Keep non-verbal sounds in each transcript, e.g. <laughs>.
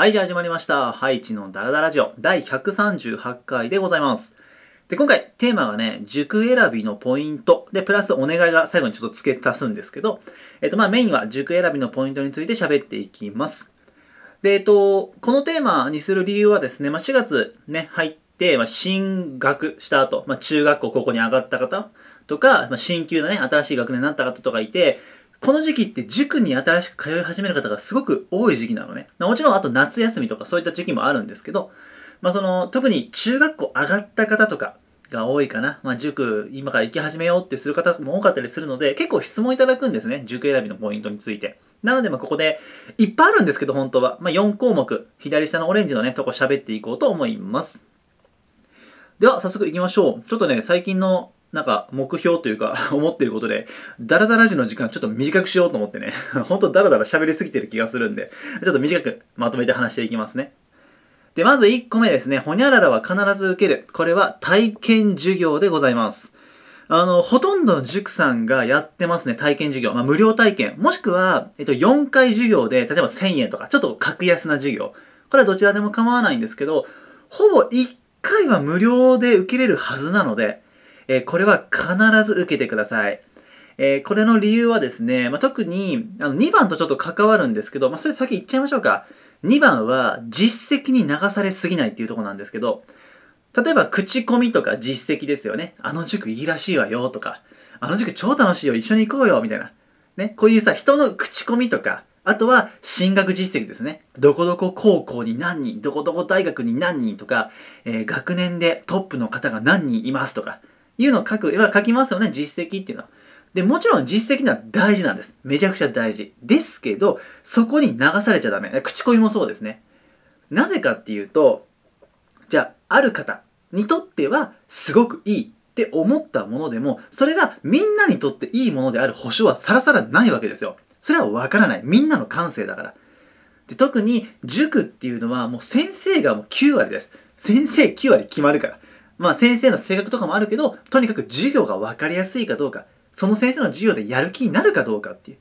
はい、じゃあ始まりました。ハイチのダラダラジオ第138回でございます。で、今回テーマがね、塾選びのポイントで、プラスお願いが最後にちょっと付け足すんですけど、えっと、まあメインは塾選びのポイントについて喋っていきます。で、えっと、このテーマにする理由はですね、まあ4月ね、入って、まあ、進学した後、まあ中学校、高校に上がった方とか、まあ、新級のね、新しい学年になった方とかいて、この時期って塾に新しく通い始める方がすごく多い時期なのね。まもちろんあと夏休みとかそういった時期もあるんですけど、まあその、特に中学校上がった方とかが多いかな。まあ塾今から行き始めようってする方も多かったりするので、結構質問いただくんですね。塾選びのポイントについて。なので、まここで、いっぱいあるんですけど、本当は。まあ、4項目、左下のオレンジのね、とこ喋っていこうと思います。では、早速行きましょう。ちょっとね、最近のなんか目標というか <laughs> 思ってることで、ダラダラ時の時間ちょっと短くしようと思ってね、ほんとダラダラ喋りすぎてる気がするんで、ちょっと短くまとめて話していきますね。で、まず1個目ですね、ほにゃららは必ず受ける。これは体験授業でございます。あの、ほとんどの塾さんがやってますね、体験授業。まあ、無料体験。もしくは、えっと、4回授業で、例えば1000円とか、ちょっと格安な授業。これはどちらでも構わないんですけど、ほぼ1回は無料で受けれるはずなので、えこれは必ず受けてください。えこれの理由はですね、まあ、特にあの2番とちょっと関わるんですけど、まあ、それ先言っちゃいましょうか。2番は実績に流されすぎないっていうとこなんですけど、例えば口コミとか実績ですよね。あの塾いいらしいわよとか、あの塾超楽しいよ、一緒に行こうよみたいな。ね、こういうさ、人の口コミとか、あとは進学実績ですね。どこどこ高校に何人、どこどこ大学に何人とか、えー、学年でトップの方が何人いますとか、いうのを書く、今書きますよね、実績っていうのは。で、もちろん実績には大事なんです。めちゃくちゃ大事。ですけど、そこに流されちゃダメ。口コミもそうですね。なぜかっていうと、じゃあ、ある方にとってはすごくいいって思ったものでも、それがみんなにとっていいものである保証はさらさらないわけですよ。それはわからない。みんなの感性だから。で特に塾っていうのはもう先生がもう9割です。先生9割決まるから。まあ先生の性格とかもあるけど、とにかく授業が分かりやすいかどうか、その先生の授業でやる気になるかどうかっていう。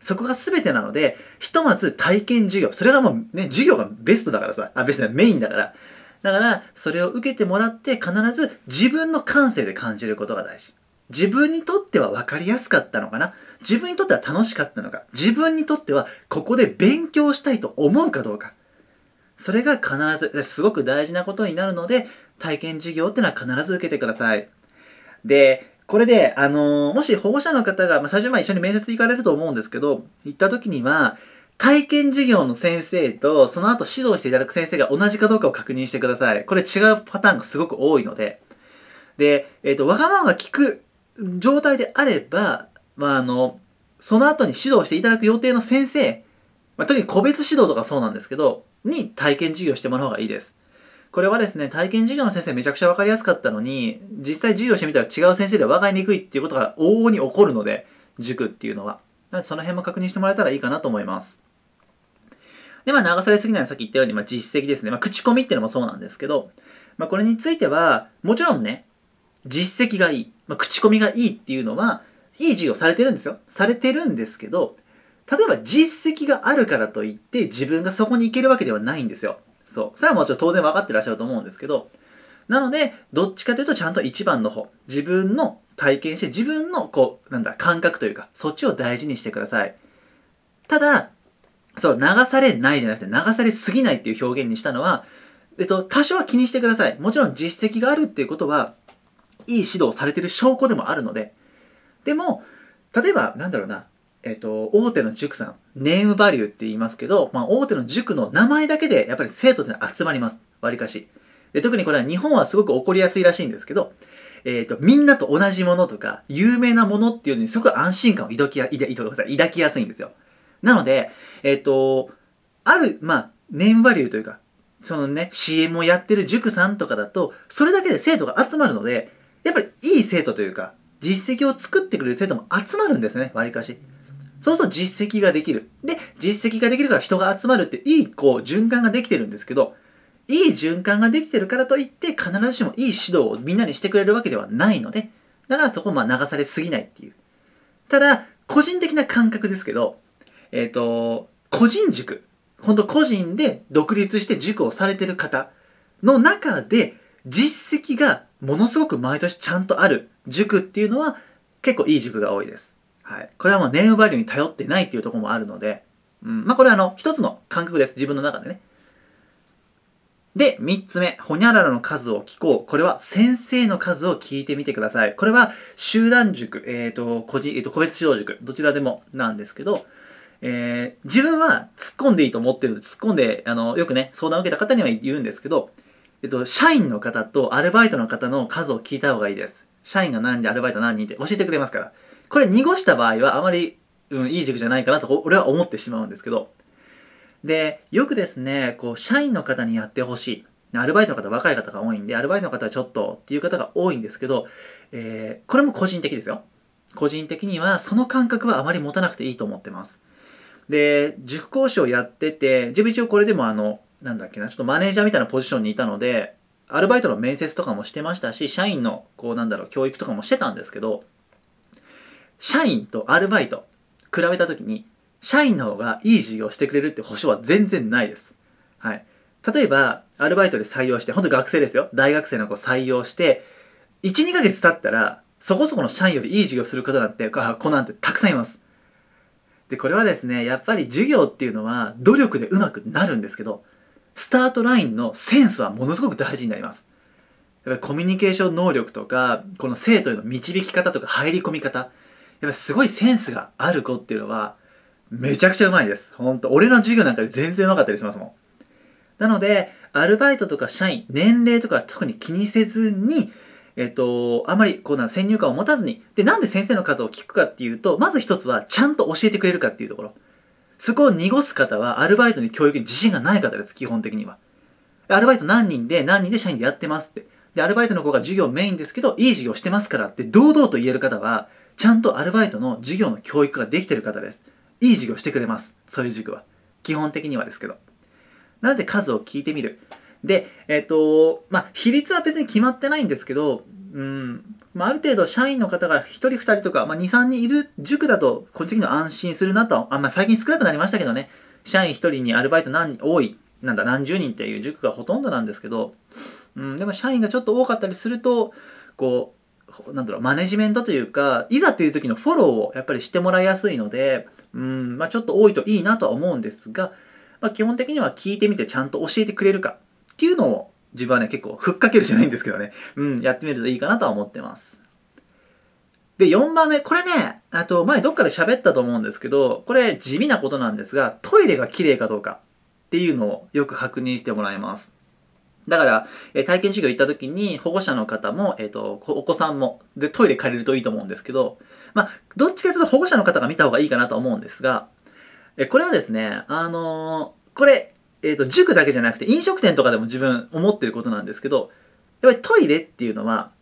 そこが全てなので、ひとまず体験授業。それがもうね、授業がベストだからさ、あ、ベストメインだから。だから、それを受けてもらって、必ず自分の感性で感じることが大事。自分にとっては分かりやすかったのかな自分にとっては楽しかったのか自分にとってはここで勉強したいと思うかどうかそれが必ずすごく大事なことになるので体験授業ってのは必ず受けてください。で、これで、あのー、もし保護者の方が、まあ、最初は一緒に面接行かれると思うんですけど、行った時には、体験授業の先生と、その後指導していただく先生が同じかどうかを確認してください。これ違うパターンがすごく多いので。で、えっ、ー、と、わがまま聞く状態であれば、まあ、あの、その後に指導していただく予定の先生、まあ、特に個別指導とかそうなんですけど、に体験授業してもらう方がいいです。これはですね、体験授業の先生めちゃくちゃ分かりやすかったのに、実際授業してみたら違う先生で分かりにくいっていうことが往々に起こるので、塾っていうのは。なのでその辺も確認してもらえたらいいかなと思います。で、まあ流されすぎないのさっき言ったように、まあ、実績ですね。まあ、口コミっていうのもそうなんですけど、まあ、これについては、もちろんね、実績がいい、まあ、口コミがいいっていうのは、いい授業されてるんですよ。されてるんですけど、例えば実績があるからといって自分がそこに行けるわけではないんですよ。そう。それはもちろん当然分かってらっしゃると思うんですけど、なので、どっちかというとちゃんと一番の方、自分の体験して、自分のこう、なんだ、感覚というか、そっちを大事にしてください。ただ、そう、流されないじゃなくて、流されすぎないっていう表現にしたのは、えっと、多少は気にしてください。もちろん実績があるっていうことは、いい指導されてる証拠でもあるので。でも、例えば、なんだろうな、えっと、大手の塾さん、ネームバリューって言いますけど、まあ、大手の塾の名前だけでやっぱり生徒って集まります。わりかし。で特にこれは日本はすごく起こりやすいらしいんですけど、えっ、ー、と、みんなと同じものとか、有名なものっていうのにすごく安心感を抱きや抱きやすいんですよ。なので、えっ、ー、と、ある、まあ、ネームバリューというか、そのね、CM をやってる塾さんとかだと、それだけで生徒が集まるので、やっぱりいい生徒というか、実績を作ってくれる生徒も集まるんですね、わりかし。そうすると実績ができる。で、実績ができるから人が集まるっていいこう循環ができてるんですけど、いい循環ができてるからといって必ずしもいい指導をみんなにしてくれるわけではないので、だからそこまあ流されすぎないっていう。ただ、個人的な感覚ですけど、えっ、ー、と、個人塾、ほんと個人で独立して塾をされてる方の中で、実績がものすごく毎年ちゃんとある塾っていうのは結構いい塾が多いです。はい。これはもうネームバリューに頼ってないっていうところもあるので、うん。まあ、これはあの、一つの感覚です。自分の中でね。で、三つ目、ほにゃららの数を聞こう。これは先生の数を聞いてみてください。これは集団塾、えっ、ー、と個人えー、と個別指導塾、どちらでもなんですけど、えー、自分は突っ込んでいいと思ってるので、突っ込んで、あのよくね、相談を受けた方には言うんですけど、えっ、と、社員の方とアルバイトの方の数を聞いた方がいいです。社員が何人アルバイト何人って教えてくれますからこれ濁した場合はあまり、うん、いい塾じゃないかなと俺は思ってしまうんですけどでよくですねこう社員の方にやってほしいアルバイトの方若い方が多いんでアルバイトの方はちょっとっていう方が多いんですけど、えー、これも個人的ですよ個人的にはその感覚はあまり持たなくていいと思ってますで塾講師をやってて自分一応これでもあのなんだっけなちょっとマネージャーみたいなポジションにいたのでアルバイトの面接とかもしてましたし社員のこうなんだろう教育とかもしてたんですけど社員とアルバイト比べた時に社員の方がいい授業をしてくれるって保証は全然ないです。はい、例えばアルバイトで採用して本当学生ですよ大学生の子採用して12ヶ月経ったらそこそこの社員よりいい授業する方なんて子なんてたくさんいます。でこれはですねやっぱり授業っていうのは努力でうまくなるんですけどスタートラインのセンスはものすごく大事になります。やっぱりコミュニケーション能力とか、この生徒への導き方とか入り込み方、やっぱりすごいセンスがある子っていうのは、めちゃくちゃうまいです。ほんと。俺の授業なんかで全然うまかったりしますもん。なので、アルバイトとか社員、年齢とか特に気にせずに、えっと、あまりこうな先入観を持たずに、で、なんで先生の数を聞くかっていうと、まず一つはちゃんと教えてくれるかっていうところ。そこを濁す方はアルバイトに教育に自信がない方です、基本的には。アルバイト何人で何人で社員でやってますって。で、アルバイトの子が授業メインですけど、いい授業してますからって堂々と言える方は、ちゃんとアルバイトの授業の教育ができてる方です。いい授業してくれます。そういう塾は。基本的にはですけど。なので数を聞いてみる。で、えっ、ー、と、まあ、比率は別に決まってないんですけど、うんまあ、ある程度社員の方が1人2人とか、まあ、23人いる塾だとこっちに安心するなとあ、まあ、最近少なくなりましたけどね社員1人にアルバイト何多いなんだ何十人っていう塾がほとんどなんですけど、うん、でも社員がちょっと多かったりするとこうなんだろうマネジメントというかいざという時のフォローをやっぱりしてもらいやすいので、うんまあ、ちょっと多いといいなとは思うんですが、まあ、基本的には聞いてみてちゃんと教えてくれるかっていうのを自分はね、結構、ふっかけるじゃないんですけどね、うん、やってみるといいかなとは思ってます。で、4番目、これね、あと、前どっかで喋ったと思うんですけど、これ地味なことなんですが、トイレが綺麗かどうかっていうのをよく確認してもらいます。だから、え体験授業行った時に保護者の方も、えっ、ー、と、お子さんも、で、トイレ借りるといいと思うんですけど、まあ、どっちかというと保護者の方が見た方がいいかなと思うんですが、えこれはですね、あのー、これ、えーと、塾だけじゃなくて飲食店とかでも自分思ってることなんですけどやっぱりトイレっていうのは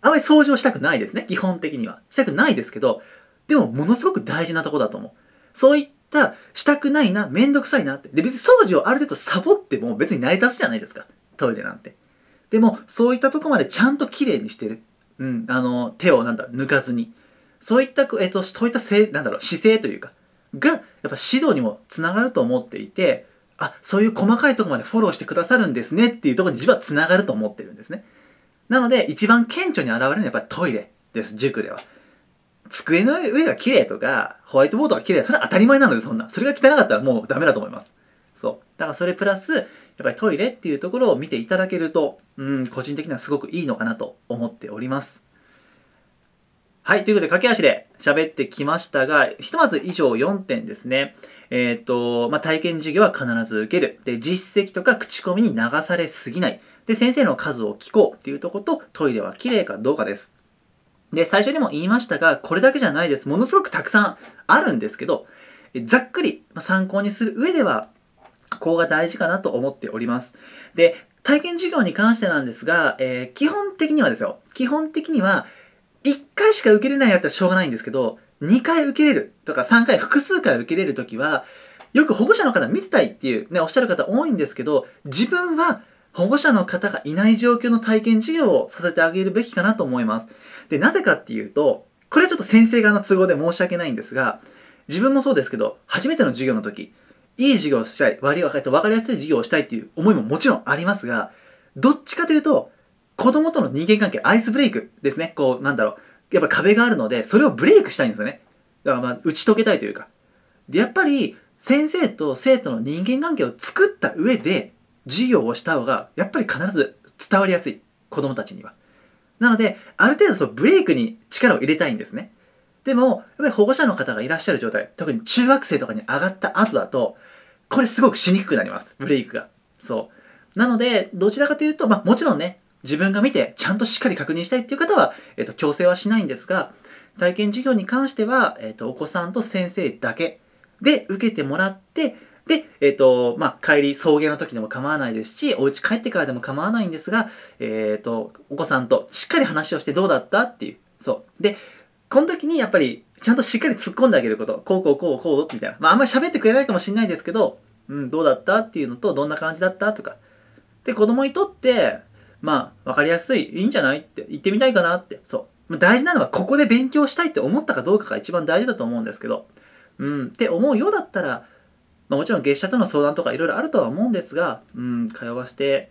あまり掃除をしたくないですね基本的にはしたくないですけどでもものすごく大事なとこだと思うそういったしたくないなめんどくさいなってで別に掃除をある程度サボっても別に成り立つじゃないですかトイレなんてでもそういったとこまでちゃんときれいにしてる、うん、あの手をなんだ抜かずにそういった、えっと、そういったせなんだろう姿勢というかがやっぱ指導にもつながると思っていてあそういう細かいとこまでフォローしてくださるんですねっていうとこに実は繋がると思ってるんですねなので一番顕著に現れるのはやっぱりトイレです塾では机の上が綺麗とかホワイトボードが綺麗それは当たり前なのでそんなそれが汚かったらもうダメだと思いますそうだからそれプラスやっぱりトイレっていうところを見ていただけるとうん個人的にはすごくいいのかなと思っておりますはいということで駆け足で喋ってきましたがひとまず以上4点ですねえー、っと、まあ、体験授業は必ず受ける。で、実績とか口コミに流されすぎない。で、先生の数を聞こうっていうとこと、トイレは綺麗かどうかです。で、最初にも言いましたが、これだけじゃないです。ものすごくたくさんあるんですけど、ざっくり参考にする上では、ここが大事かなと思っております。で、体験授業に関してなんですが、えー、基本的にはですよ。基本的には、1回しか受けれないやったらしょうがないんですけど、2回受けれるとか3回複数回受けれる時はよく保護者の方見てたいっていうねおっしゃる方多いんですけど自分は保護者の方がいない状況の体験授業をさせてあげるべきかなと思います。で、なぜかっていうと、これはちょっと先生側の都合で申し訳ないんですが、自分もそうですけど、初めての授業の時、いい授業をしたい、割り分かれて分かりやすい授業をしたいっていう思いももちろんありますが、どっちかというと、子供との人間関係、アイスブレイクですね。こう、なんだろう。やっぱ壁があるので、それをブレイクしたいんですよね。だからまあ、打ち解けたいというか。で、やっぱり、先生と生徒の人間関係を作った上で、授業をした方が、やっぱり必ず伝わりやすい。子供たちには。なので、ある程度そのブレイクに力を入れたいんですね。でも、やっぱり保護者の方がいらっしゃる状態、特に中学生とかに上がった後だと、これすごくしにくくなります。ブレイクが。そう。なので、どちらかというと、まあもちろんね、自分が見てちゃんとしっかり確認したいっていう方は、えっと、強制はしないんですが、体験授業に関しては、えっと、お子さんと先生だけで受けてもらって、で、えっ、と、まあ、帰り、送迎の時でも構わないですし、お家帰ってからでも構わないんですが、えっ、と、お子さんとしっかり話をしてどうだったっていう。そう。で、この時にやっぱり、ちゃんとしっかり突っ込んであげること。こうこうこうこうみたいな。まあ、あんまり喋ってくれないかもしれないですけど、うん、どうだったっていうのと、どんな感じだったとか。で、子供にとって、まあ、わかりやすい、いいんじゃないって、行ってみたいかなって、そう。大事なのは、ここで勉強したいって思ったかどうかが一番大事だと思うんですけど、うん、って思うようだったら、まあ、もちろん月謝との相談とかいろいろあるとは思うんですが、うん、通わせて、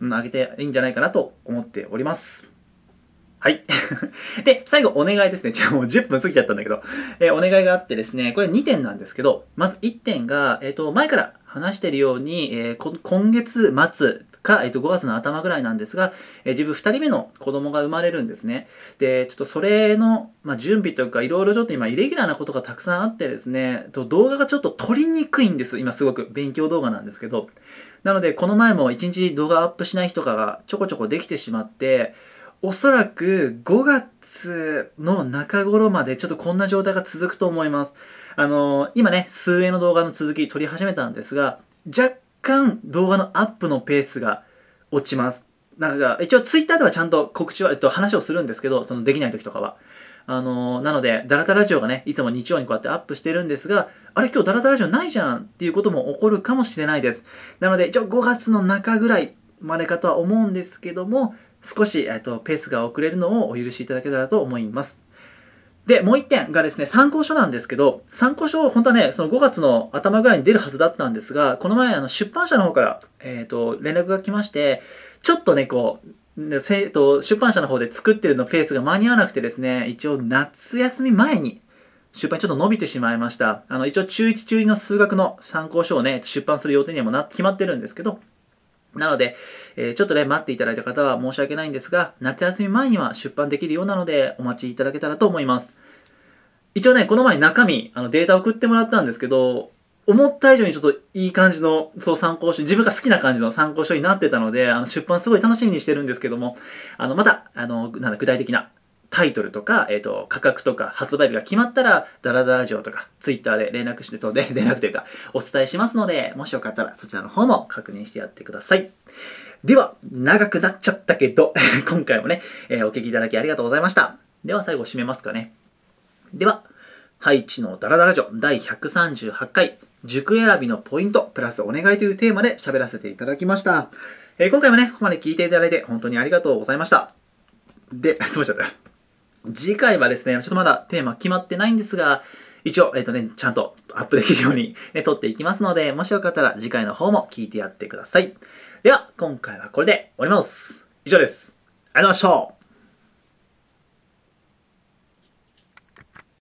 うん、あげていいんじゃないかなと思っております。はい。<laughs> で、最後お願いですね。じゃあもう10分過ぎちゃったんだけど、えー、お願いがあってですね、これ2点なんですけど、まず1点が、えっ、ー、と、前から話してるように、えー、今月末か、えっと、5月の頭ぐらいなんですが、え自分2人目の子供が生まれるんですね。で、ちょっとそれの、まあ、準備というか、いろいろちょっと今、イレギュラーなことがたくさんあってですね、と動画がちょっと撮りにくいんです。今すごく。勉強動画なんですけど。なので、この前も1日動画アップしない日とかがちょこちょこできてしまって、おそらく5月の中頃までちょっとこんな状態が続くと思います。あのー、今ね、数円の動画の続き撮り始めたんですが、若干動画のアップのペースが落ちますなんか一応ツイッターではちゃんと告知は、えっと、話をするんですけどそのできない時とかはあのー、なので、ダラタラジオがね、いつも日曜にこうやってアップしてるんですが、あれ今日ダラタラジオないじゃんっていうことも起こるかもしれないです。なので、一応5月の中ぐらいまでかとは思うんですけども、少し、えっと、ペースが遅れるのをお許しいただけたらと思います。で、もう1点がですね、参考書なんですけど、参考書、本当はね、その5月の頭ぐらいに出るはずだったんですが、この前、あの出版社の方から、えーと、連絡が来まして、ちょっとね、こう、生徒出版社の方で作ってるのペースが間に合わなくてですね、一応夏休み前に出版ちょっと伸びてしまいました。あの、一応中1中2の数学の参考書をね、出版する予定にもな決まってるんですけど、なので、えー、ちょっとね、待っていただいた方は申し訳ないんですが、夏休み前には出版できるようなので、お待ちいただけたらと思います。一応ね、この前中身、あのデータ送ってもらったんですけど、思った以上にちょっといい感じの、そう参考書、自分が好きな感じの参考書になってたので、あの出版すごい楽しみにしてるんですけども、あの、また、あの、なんだ、具体的なタイトルとか、えっ、ー、と、価格とか発売日が決まったら、ダラダラ嬢とか、ツイッターで連絡してと、で、連絡というか、お伝えしますので、もしよかったらそちらの方も確認してやってください。では、長くなっちゃったけど、<laughs> 今回もね、えー、お聞きいただきありがとうございました。では、最後締めますかね。では、ハイチのダラダラジョ第138回、塾選びのポイント、プラスお願いというテーマで喋らせていただきました。えー、今回もね、ここまで聞いていただいて本当にありがとうございました。で、つ <laughs> っちゃった。次回はですね、ちょっとまだテーマ決まってないんですが、一応、えっ、ー、とね、ちゃんとアップできるように、ね、撮っていきますので、もしよかったら次回の方も聞いてやってください。では、今回はこれで終わります。以上です。ありがとうございました。